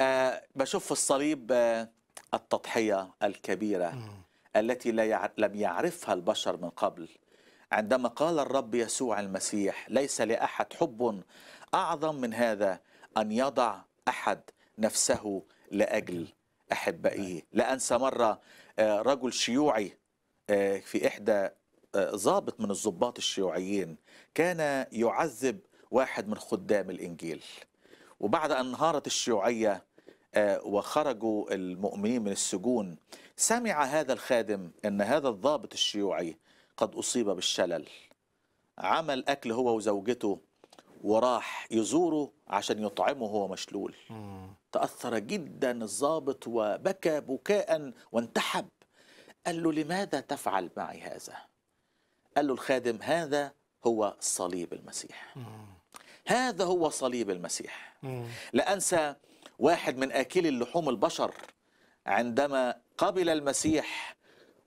آه بشوف في الصليب آه التضحية الكبيرة مم. التي لا يع... لم يعرفها البشر من قبل عندما قال الرب يسوع المسيح ليس لأحد حب أعظم من هذا أن يضع أحد نفسه لأجل أحبائه أيوة. لا أنسى مرة آه، رجل شيوعي آه، في إحدى ضابط آه، من الضباط الشيوعيين كان يعذب واحد من خدام الإنجيل وبعد أن انهارت الشيوعية آه، وخرجوا المؤمنين من السجون سمع هذا الخادم أن هذا الضابط الشيوعي قد أصيب بالشلل عمل أكل هو وزوجته وراح يزوره عشان يطعمه هو مشلول تأثر جدا الضابط وبكى بكاء وانتحب قال له لماذا تفعل معي هذا قال له الخادم هذا هو صليب المسيح هذا هو صليب المسيح لا أنسى واحد من آكلي اللحوم البشر عندما قبل المسيح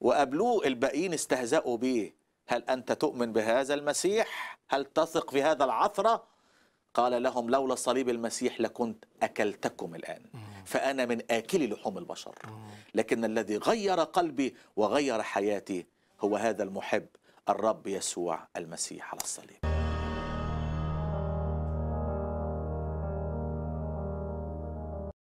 وقابلوه الباقيين استهزأوا به هل أنت تؤمن بهذا المسيح؟ هل تثق في هذا العثرة؟ قال لهم لولا صليب المسيح لكنت أكلتكم الآن فأنا من آكلي لحوم البشر لكن الذي غير قلبي وغير حياتي هو هذا المحب الرب يسوع المسيح على الصليب